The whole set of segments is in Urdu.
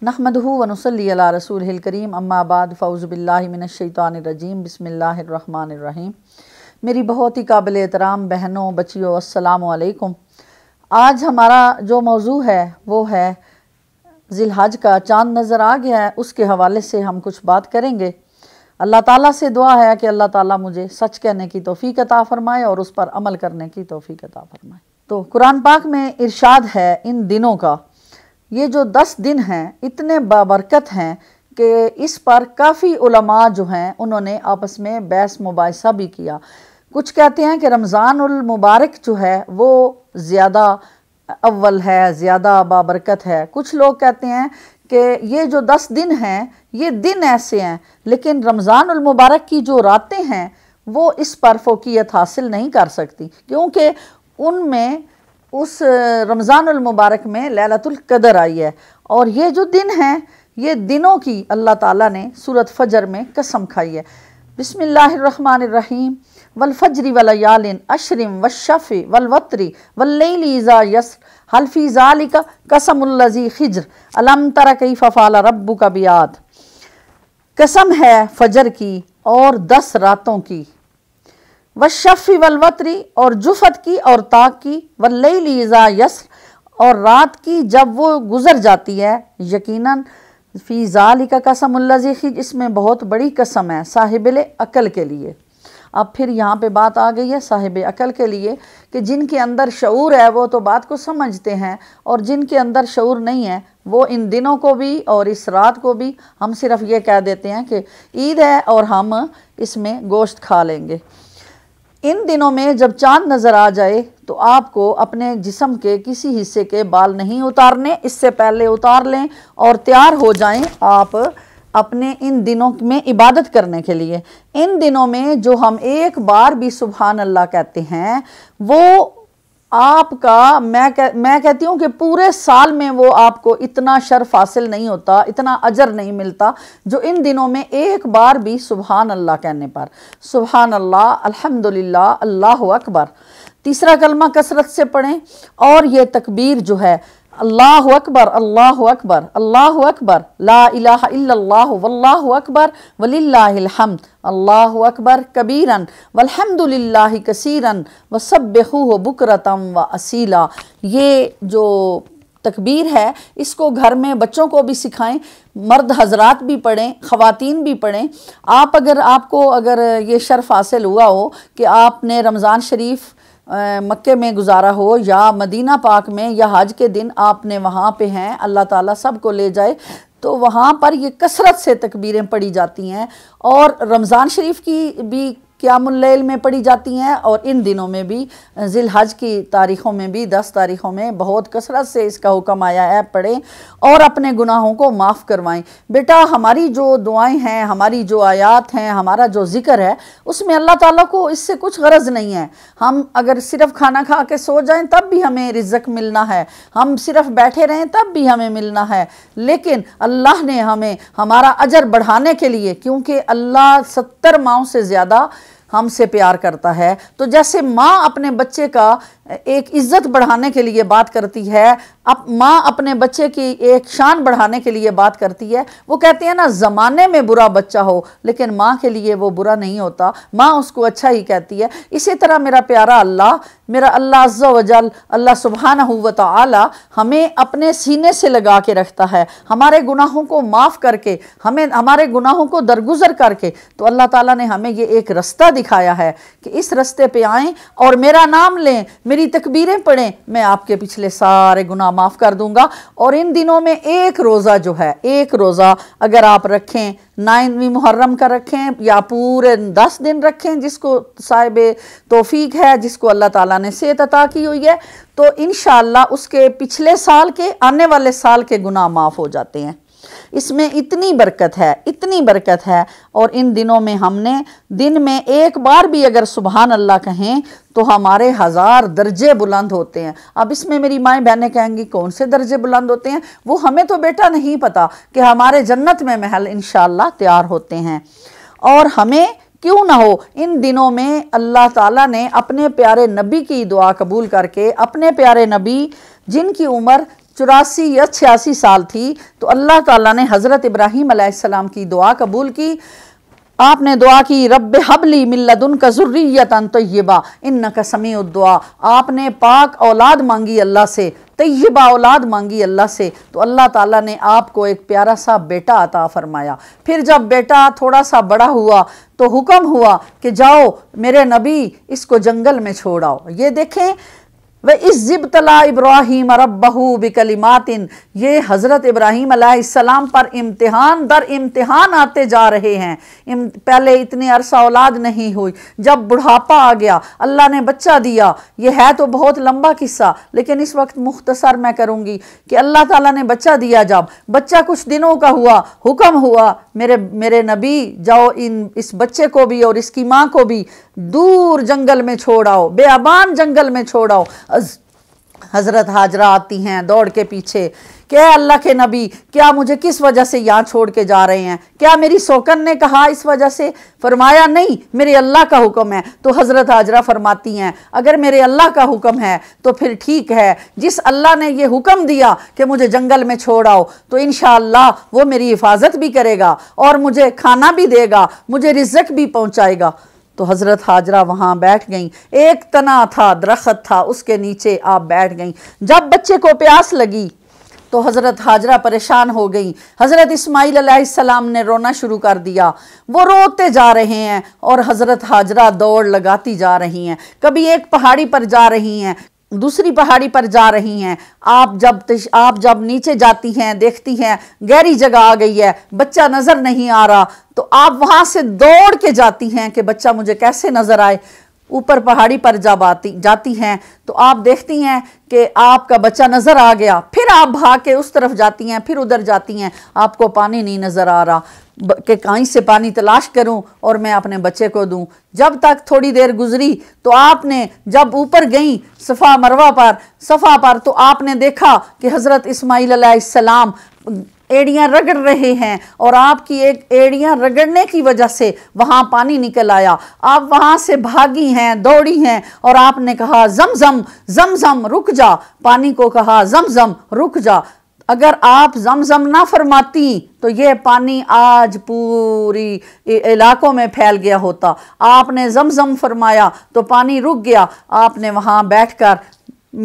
نحمد وََََََََََن علی رسول الكريم بعد فوز باللہ من الشیطان الرجیم بسم اللہ الرحمن الرحیم میری بہت ہی قابل احترام بہنوں بچیوں السلام علیکم آج ہمارا جو موضوع ہے وہ ہے الحج کا چاند نظر آ گیا ہے اس کے حوالے سے ہم کچھ بات کریں گے اللہ تعالیٰ سے دعا ہے کہ اللہ تعالیٰ مجھے سچ کہنے کی توفیق عطا فرمائے اور اس پر عمل کرنے کی توفیق عطا فرمائے تو قرآن پاک میں ارشاد ہے ان دنوں کا یہ جو دس دن ہیں اتنے بابرکت ہیں کہ اس پر کافی علماء جو ہیں انہوں نے آپس میں بیس مباحثہ بھی کیا کچھ کہتے ہیں کہ رمضان المبارک جو ہے وہ زیادہ اول ہے زیادہ بابرکت ہے کچھ لوگ کہتے ہیں کہ یہ جو دس دن ہیں یہ دن ایسے ہیں لیکن رمضان المبارک کی جو راتیں ہیں وہ اس پر فوقیت حاصل نہیں کر سکتی کیونکہ ان میں اس رمضان المبارک میں لیلت القدر آئی ہے اور یہ جو دن ہیں یہ دنوں کی اللہ تعالیٰ نے صورت فجر میں قسم کھائی ہے بسم اللہ الرحمن الرحیم و الفجری اشرم و شفیع ووطری ولیلیزا یسر حلفی ذالک قسم اللذی خجر علم ترقی ففال ربو کا بیاد قسم ہے فجر کی اور دس راتوں کی وشفی والوتری اور جفت کی اور طاق کی واللیلی اذا یسر اور رات کی جب وہ گزر جاتی ہے یقیناً فی ذالک قسم اللزی خجر اس میں بہت بڑی قسم ہے صاحب القل کے لیے اب پھر یہاں پہ بات آ گئی ہے صاحب عقل کے لیے کہ جن کے اندر شعور ہے وہ تو بات کو سمجھتے ہیں اور جن کے اندر شعور نہیں ہے وہ ان دنوں کو بھی اور اس رات کو بھی ہم صرف یہ کہہ دیتے ہیں کہ عید ہے اور ہم اس میں گوشت کھا لیں گے ان دنوں میں جب چاند نظر آ جائے تو آپ کو اپنے جسم کے کسی حصے کے بال نہیں اتارنے اس سے پہلے اتار لیں اور تیار ہو جائیں آپ اپنے ان دنوں میں عبادت کرنے کے لیے ان دنوں میں جو ہم ایک بار بھی سبحان اللہ کہتے ہیں وہ آپ کا میں کہتی ہوں کہ پورے سال میں وہ آپ کو اتنا شرف حاصل نہیں ہوتا اتنا اجر نہیں ملتا جو ان دنوں میں ایک بار بھی سبحان اللہ کہنے پر سبحان اللہ الحمدللہ اللہ اکبر تیسرا کلمہ کثرت سے پڑھیں اور یہ تکبیر جو ہے اللہ اکبر اللہ اکبر اللہ اکبر لا الہ الا اللہ واللہ اکبر وللہ الحمد اللہ اکبر کبیرن والحمد للہ کثیر و بکرتم و اسیلا یہ جو تکبیر ہے اس کو گھر میں بچوں کو بھی سکھائیں مرد حضرات بھی پڑھیں خواتین بھی پڑھیں آپ اگر آپ کو اگر یہ شرف حاصل ہوا ہو کہ آپ نے رمضان شریف مکے میں گزارا ہو یا مدینہ پاک میں یا حج کے دن آپ نے وہاں پہ ہیں اللہ تعالیٰ سب کو لے جائے تو وہاں پر یہ کثرت سے تکبیریں پڑھی جاتی ہیں اور رمضان شریف کی بھی قیام اللیل میں پڑھی جاتی ہیں اور ان دنوں میں بھی ذی الحج کی تاریخوں میں بھی دس تاریخوں میں بہت کثرت سے اس کا حکم آیا ہے پڑھیں اور اپنے گناہوں کو معاف کروائیں بیٹا ہماری جو دعائیں ہیں ہماری جو آیات ہیں ہمارا جو ذکر ہے اس میں اللہ تعالیٰ کو اس سے کچھ غرض نہیں ہے ہم اگر صرف کھانا کھا کے سو جائیں تب بھی ہمیں رزق ملنا ہے ہم صرف بیٹھے رہیں تب بھی ہمیں ملنا ہے لیکن اللہ نے ہمیں ہمارا اجر بڑھانے کے لیے کیونکہ اللہ ستر ماؤں سے زیادہ ہم سے پیار کرتا ہے تو جیسے ماں اپنے بچے کا ایک عزت بڑھانے کے لیے بات کرتی ہے اب ماں اپنے بچے کی ایک شان بڑھانے کے لیے بات کرتی ہے وہ کہتی ہے نا زمانے میں برا بچہ ہو لیکن ماں کے لیے وہ برا نہیں ہوتا ماں اس کو اچھا ہی کہتی ہے اسی طرح میرا پیارا اللہ میرا اللہ عز و جل اللہ سبحانہ و تعالی ہمیں اپنے سینے سے لگا کے رکھتا ہے ہمارے گناہوں کو معاف کر کے ہمیں ہمارے گناہوں کو درگزر کر کے تو اللہ تعالیٰ نے ہمیں یہ ایک رستہ دکھا ہے کہ اس رستے پہ آئیں اور میرا نام لیں میری تکبیریں پڑھیں میں آپ کے پچھلے سارے گناہ معاف کر دوں گا اور ان دنوں میں ایک روزہ جو ہے ایک روزہ اگر آپ رکھیں نائنوی محرم کا رکھیں یا پورے دس دن رکھیں جس کو صاحب توفیق ہے جس کو اللہ تعالیٰ نے صحت عطا کی ہوئی ہے تو انشاءاللہ اس کے پچھلے سال کے آنے والے سال کے گناہ معاف ہو جاتے ہیں اس میں اتنی برکت ہے اتنی برکت ہے اور ان دنوں میں ہم نے دن میں ایک بار بھی اگر سبحان اللہ کہیں تو ہمارے ہزار درجے بلند ہوتے ہیں اب اس میں میری ماں بہنیں کہیں گی کون سے درجے بلند ہوتے ہیں وہ ہمیں تو بیٹا نہیں پتا کہ ہمارے جنت میں محل انشاءاللہ تیار ہوتے ہیں اور ہمیں کیوں نہ ہو ان دنوں میں اللہ تعالیٰ نے اپنے پیارے نبی کی دعا قبول کر کے اپنے پیارے نبی جن کی عمر چوراسی یا چھیاسی سال تھی تو اللہ تعالیٰ نے حضرت ابراہیم علیہ السلام کی دعا قبول کی آپ نے دعا کی رب حبلی ملدن کا ذریعت طیبہ ان کا سمیع الدعا آپ نے پاک اولاد مانگی اللہ سے طیبہ اولاد مانگی اللہ سے تو اللہ تعالیٰ نے آپ کو ایک پیارا سا بیٹا عطا فرمایا پھر جب بیٹا تھوڑا سا بڑا ہوا تو حکم ہوا کہ جاؤ میرے نبی اس کو جنگل میں چھوڑاؤ یہ دیکھیں وہ اس ضبط ابراہیم یہ حضرت ابراہیم علیہ السلام پر امتحان در امتحان آتے جا رہے ہیں پہلے اتنے عرصہ اولاد نہیں ہوئی جب بڑھاپا آ گیا اللہ نے بچہ دیا یہ ہے تو بہت لمبا قصہ لیکن اس وقت مختصر میں کروں گی کہ اللہ تعالیٰ نے بچہ دیا جب بچہ کچھ دنوں کا ہوا حکم ہوا میرے میرے نبی جاؤ ان اس بچے کو بھی اور اس کی ماں کو بھی دور جنگل میں چھوڑاؤ بےآبان جنگل میں چھوڑاؤ حضرت حاجرہ آتی ہیں دوڑ کے پیچھے کہ اے اللہ کے نبی کیا مجھے کس وجہ سے یہاں چھوڑ کے جا رہے ہیں کیا میری سوکن نے کہا اس وجہ سے فرمایا نہیں میرے اللہ کا حکم ہے تو حضرت حاجرہ فرماتی ہیں اگر میرے اللہ کا حکم ہے تو پھر ٹھیک ہے جس اللہ نے یہ حکم دیا کہ مجھے جنگل میں آؤ تو انشاءاللہ وہ میری حفاظت بھی کرے گا اور مجھے کھانا بھی دے گا مجھے رزق بھی پہنچائے گا تو حضرت حاجرہ وہاں بیٹھ گئیں ایک تنا تھا درخت تھا اس کے نیچے آپ بیٹھ گئیں جب بچے کو پیاس لگی تو حضرت حاجرہ پریشان ہو گئی حضرت اسماعیل علیہ السلام نے رونا شروع کر دیا وہ روتے جا رہے ہیں اور حضرت حاجرہ دوڑ لگاتی جا رہی ہیں کبھی ایک پہاڑی پر جا رہی ہیں دوسری پہاڑی پر جا رہی ہیں آپ جب آپ جب نیچے جاتی ہیں دیکھتی ہیں گہری جگہ آ گئی ہے بچہ نظر نہیں آ رہا تو آپ وہاں سے دوڑ کے جاتی ہیں کہ بچہ مجھے کیسے نظر آئے اوپر پہاڑی پر جب آتی جاتی ہیں تو آپ دیکھتی ہیں کہ آپ کا بچہ نظر آ گیا پھر آپ بھاگ کے اس طرف جاتی ہیں پھر ادھر جاتی ہیں آپ کو پانی نہیں نظر آ رہا کہ کہیں سے پانی تلاش کروں اور میں اپنے بچے کو دوں جب تک تھوڑی دیر گزری تو آپ نے جب اوپر گئیں صفا مروہ پر صفا پر تو آپ نے دیکھا کہ حضرت اسماعیل علیہ السلام ایڑیاں رگڑ رہے ہیں اور آپ کی ایک ایڑیاں رگڑنے کی وجہ سے وہاں پانی نکل آیا آپ وہاں سے بھاگی ہیں دوڑی ہیں اور آپ نے کہا زم زم زم زم رک جا پانی کو کہا زم زم رک جا اگر آپ زم زم نہ فرماتی تو یہ پانی آج پوری علاقوں میں پھیل گیا ہوتا آپ نے زم زم فرمایا تو پانی رک گیا آپ نے وہاں بیٹھ کر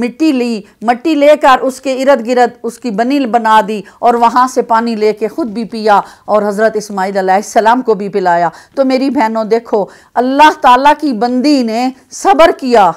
مٹی لی مٹی لے کر اس کے ارد گرد اس کی بنیل بنا دی اور وہاں سے پانی لے کے خود بھی پیا اور حضرت اسماعیل علیہ السلام کو بھی پلایا تو میری بہنوں دیکھو اللہ تعالیٰ کی بندی نے صبر کیا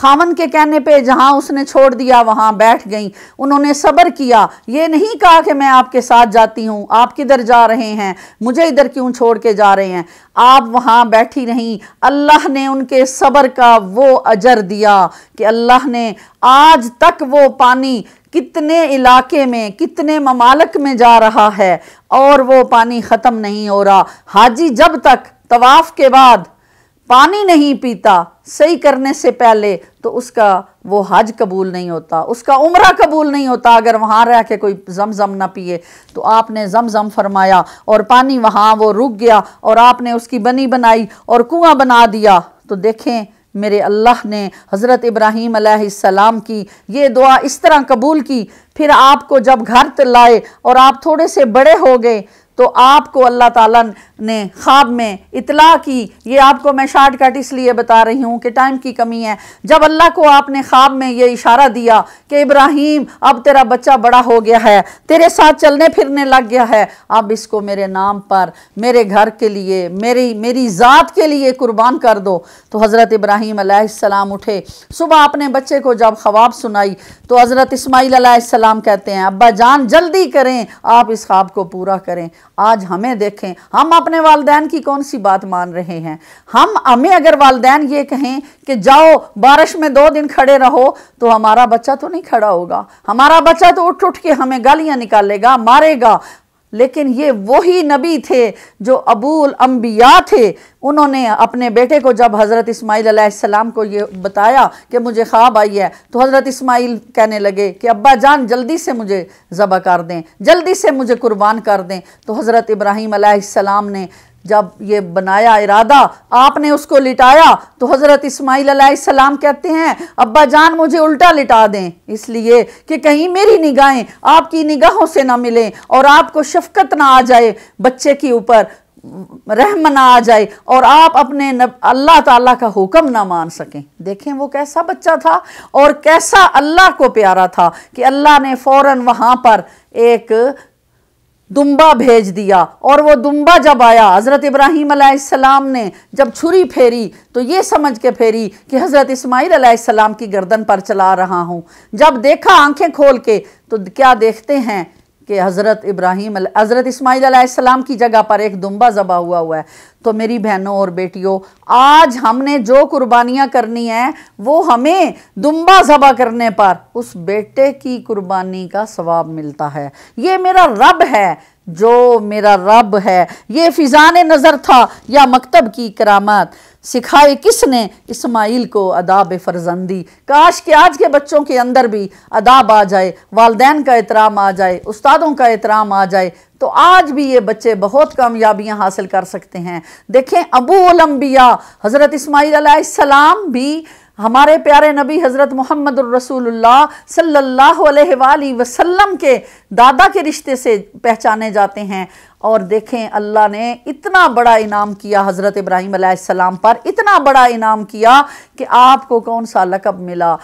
خامن کے کہنے پہ جہاں اس نے چھوڑ دیا وہاں بیٹھ گئیں انہوں نے صبر کیا یہ نہیں کہا کہ میں آپ کے ساتھ جاتی ہوں آپ کدھر جا رہے ہیں مجھے ادھر کیوں چھوڑ کے جا رہے ہیں آپ وہاں بیٹھی رہیں اللہ نے ان کے صبر کا وہ اجر دیا کہ اللہ نے آج تک وہ پانی کتنے علاقے میں کتنے ممالک میں جا رہا ہے اور وہ پانی ختم نہیں ہو رہا حاجی جب تک طواف کے بعد پانی نہیں پیتا صحیح کرنے سے پہلے تو اس کا وہ حج قبول نہیں ہوتا اس کا عمرہ قبول نہیں ہوتا اگر وہاں رہ کے کوئی زم زم نہ پیے تو آپ نے زم زم فرمایا اور پانی وہاں وہ رک گیا اور آپ نے اس کی بنی بنائی اور کنواں بنا دیا تو دیکھیں میرے اللہ نے حضرت ابراہیم علیہ السلام کی یہ دعا اس طرح قبول کی پھر آپ کو جب گھر تلائے اور آپ تھوڑے سے بڑے ہو گئے تو آپ کو اللہ تعالیٰ نے خواب میں اطلاع کی یہ آپ کو میں شارٹ کٹ اس لیے بتا رہی ہوں کہ ٹائم کی کمی ہے جب اللہ کو آپ نے خواب میں یہ اشارہ دیا کہ ابراہیم اب تیرا بچہ بڑا ہو گیا ہے تیرے ساتھ چلنے پھرنے لگ گیا ہے اب اس کو میرے نام پر میرے گھر کے لیے میری میری ذات کے لیے قربان کر دو تو حضرت ابراہیم علیہ السلام اٹھے صبح اپنے بچے کو جب خواب سنائی تو حضرت اسماعیل علیہ السلام کہتے ہیں ابا جان جلدی کریں آپ اس خواب کو پورا کریں آج ہمیں دیکھیں ہم اپنے والدین کی کون سی بات مان رہے ہیں ہم ہمیں اگر والدین یہ کہیں کہ جاؤ بارش میں دو دن کھڑے رہو تو ہمارا بچہ تو نہیں کھڑا ہوگا ہمارا بچہ تو اٹھ اٹھ کے ہمیں گالیاں نکالے گا مارے گا لیکن یہ وہی نبی تھے جو ابو الانبیاء تھے انہوں نے اپنے بیٹے کو جب حضرت اسماعیل علیہ السلام کو یہ بتایا کہ مجھے خواب آئی ہے تو حضرت اسماعیل کہنے لگے کہ ابا جان جلدی سے مجھے ذبح کر دیں جلدی سے مجھے قربان کر دیں تو حضرت ابراہیم علیہ السلام نے جب یہ بنایا ارادہ آپ نے اس کو لٹایا تو حضرت اسماعیل علیہ السلام کہتے ہیں ابا جان مجھے الٹا لٹا دیں اس لیے کہ کہیں میری نگاہیں آپ کی نگاہوں سے نہ ملیں اور آپ کو شفقت نہ آ جائے بچے کے اوپر رحم نہ آ جائے اور آپ اپنے نب اللہ تعالیٰ کا حکم نہ مان سکیں دیکھیں وہ کیسا بچہ تھا اور کیسا اللہ کو پیارا تھا کہ اللہ نے فوراً وہاں پر ایک دمبا بھیج دیا اور وہ دمبا جب آیا حضرت ابراہیم علیہ السلام نے جب چھری پھیری تو یہ سمجھ کے پھیری کہ حضرت اسماعیل علیہ السلام کی گردن پر چلا رہا ہوں جب دیکھا آنکھیں کھول کے تو کیا دیکھتے ہیں کہ حضرت ابراہیم حضرت اسماعیل علیہ السلام کی جگہ پر ایک دمبا ذبح ہوا ہوا ہے تو میری بہنوں اور بیٹیوں آج ہم نے جو قربانیاں کرنی ہے وہ ہمیں دمبا ذبح کرنے پر اس بیٹے کی قربانی کا ثواب ملتا ہے یہ میرا رب ہے جو میرا رب ہے یہ فضان نظر تھا یا مکتب کی کرامت سکھائے کس نے اسماعیل کو اداب فرزندی کاش کہ آج کے بچوں کے اندر بھی اداب آ جائے والدین کا احترام آ جائے استادوں کا احترام آ جائے تو آج بھی یہ بچے بہت کامیابیاں حاصل کر سکتے ہیں دیکھیں ابو الانبیاء حضرت اسماعیل علیہ السلام بھی ہمارے پیارے نبی حضرت محمد الرسول اللہ صلی اللہ علیہ وآلہ وسلم کے دادا کے رشتے سے پہچانے جاتے ہیں اور دیکھیں اللہ نے اتنا بڑا انعام کیا حضرت ابراہیم علیہ السلام پر اتنا بڑا انعام کیا کہ آپ کو کون سا لقب ملا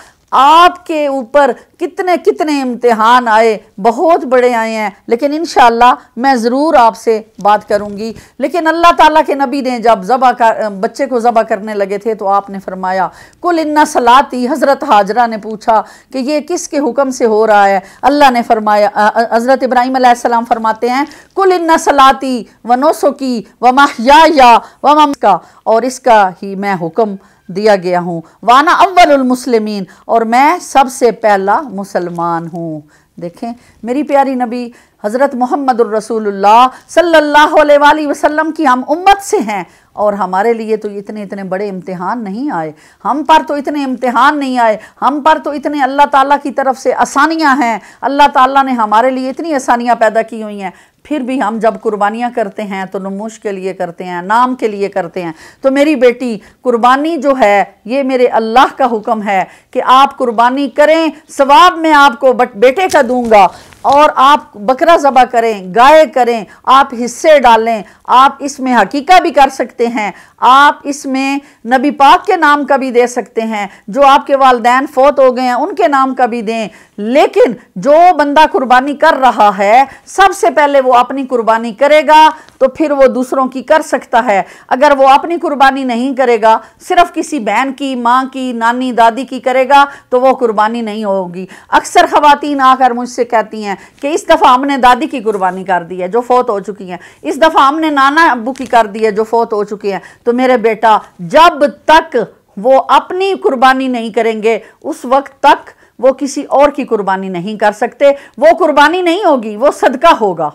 آپ کے اوپر کتنے کتنے امتحان آئے بہت بڑے آئے ہیں لیکن انشاءاللہ میں ضرور آپ سے بات کروں گی لیکن اللہ تعالیٰ کے نبی نے جب ذبح کر بچے کو ذبح کرنے لگے تھے تو آپ نے فرمایا کل ان سلاتی حضرت حاجرہ نے پوچھا کہ یہ کس کے حکم سے ہو رہا ہے اللہ نے فرمایا حضرت ابراہیم علیہ السلام فرماتے ہیں کل ان سلاتی و نوسو کی ماہیا یا و کا اور اس کا ہی میں حکم دیا گیا ہوں وانا اول المسلمین اور میں سب سے پہلا مسلمان ہوں دیکھیں میری پیاری نبی حضرت محمد الرسول اللہ صلی اللہ علیہ وآلہ وسلم کی ہم امت سے ہیں اور ہمارے لیے تو اتنے اتنے بڑے امتحان نہیں آئے ہم پر تو اتنے امتحان نہیں آئے ہم پر تو اتنے اللہ تعالیٰ کی طرف سے آسانیاں ہیں اللہ تعالیٰ نے ہمارے لیے اتنی آسانیاں پیدا کی ہوئی ہیں پھر بھی ہم جب قربانیاں کرتے ہیں تو نموش کے لیے کرتے ہیں نام کے لیے کرتے ہیں تو میری بیٹی قربانی جو ہے یہ میرے اللہ کا حکم ہے کہ آپ قربانی کریں ثواب میں آپ کو بٹ بیٹے کا دوں گا اور آپ بکرا ذبح کریں گائے کریں آپ حصے ڈالیں آپ اس میں حقیقہ بھی کر سکتے ہیں آپ اس میں نبی پاک کے نام کا بھی دے سکتے ہیں جو آپ کے والدین فوت ہو گئے ہیں ان کے نام کا بھی دیں لیکن جو بندہ قربانی کر رہا ہے سب سے پہلے وہ اپنی قربانی کرے گا تو پھر وہ دوسروں کی کر سکتا ہے اگر وہ اپنی قربانی نہیں کرے گا صرف کسی بہن کی ماں کی نانی دادی کی کرے گا تو وہ قربانی نہیں ہوگی اکثر خواتین آ کر مجھ سے کہتی ہیں ہیں کہ اس دفعہ ہم نے دادی کی قربانی کر دی ہے جو فوت ہو چکی ہیں اس دفعہ ہم نے نانا ابو کی کر دی ہے جو فوت ہو چکی ہیں تو میرے بیٹا جب تک وہ اپنی قربانی نہیں کریں گے اس وقت تک وہ کسی اور کی قربانی نہیں کر سکتے وہ قربانی نہیں ہوگی وہ صدقہ ہوگا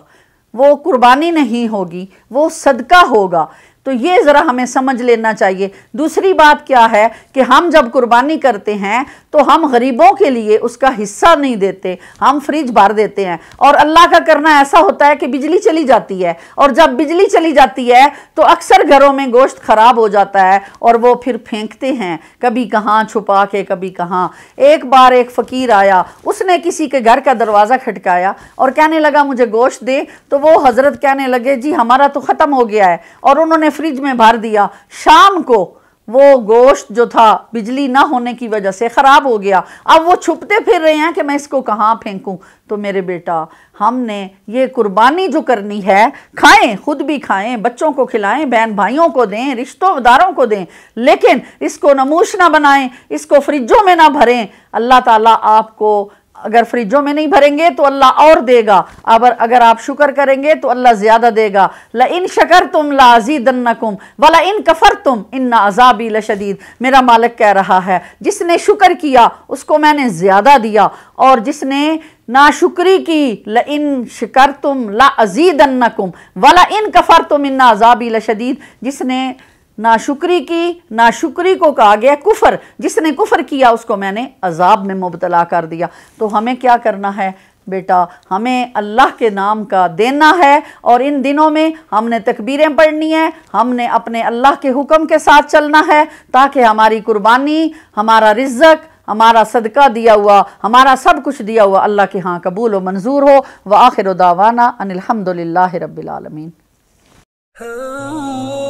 وہ قربانی نہیں ہوگی وہ صدقہ ہوگا تو یہ ذرا ہمیں سمجھ لینا چاہیے دوسری بات کیا ہے کہ ہم جب قربانی کرتے ہیں تو ہم غریبوں کے لیے اس کا حصہ نہیں دیتے ہم فریج بھر دیتے ہیں اور اللہ کا کرنا ایسا ہوتا ہے کہ بجلی چلی جاتی ہے اور جب بجلی چلی جاتی ہے تو اکثر گھروں میں گوشت خراب ہو جاتا ہے اور وہ پھر پھینکتے ہیں کبھی کہاں چھپا کے کبھی کہاں ایک بار ایک فقیر آیا اس نے کسی کے گھر کا دروازہ کھٹکایا اور کہنے لگا مجھے گوشت دے تو وہ حضرت کہنے لگے جی ہمارا تو ختم ہو گیا ہے اور انہوں نے فریج میں بھر دیا شام کو وہ گوشت جو تھا بجلی نہ ہونے کی وجہ سے خراب ہو گیا اب وہ چھپتے پھر رہے ہیں کہ میں اس کو کہاں پھینکوں تو میرے بیٹا ہم نے یہ قربانی جو کرنی ہے کھائیں خود بھی کھائیں بچوں کو کھلائیں بہن بھائیوں کو دیں رشتوں داروں کو دیں لیکن اس کو نموش نہ بنائیں اس کو فریجوں میں نہ بھریں اللہ تعالیٰ آپ کو اگر فریجوں میں نہیں بھریں گے تو اللہ اور دے گا اگر اگر آپ شکر کریں گے تو اللہ زیادہ دے گا لَإِن شَكَرْتُمْ لَعَزِيدَنَّكُمْ وَلَإِن كَفَرْتُمْ إِنَّ عَذَابِي لَشَدِيد میرا مالک کہہ رہا ہے جس نے شکر کیا اس کو میں نے زیادہ دیا اور جس نے ناشکری کی لَإِن شَكَرْتُمْ لَعَزِيدَنَّكُمْ وَلَإِن كَفَرْتُمْ إِنَّ عَذَابِي لَشَدِيد جس نے ناشکری کی ناشکری کو کہا گیا کفر جس نے کفر کیا اس کو میں نے عذاب میں مبتلا کر دیا تو ہمیں کیا کرنا ہے بیٹا ہمیں اللہ کے نام کا دینا ہے اور ان دنوں میں ہم نے تکبیریں پڑھنی ہیں ہم نے اپنے اللہ کے حکم کے ساتھ چلنا ہے تاکہ ہماری قربانی ہمارا رزق ہمارا صدقہ دیا ہوا ہمارا سب کچھ دیا ہوا اللہ کے ہاں قبول و منظور ہو وآخر دعوانا ان الحمدللہ رب العالمین ہاں۔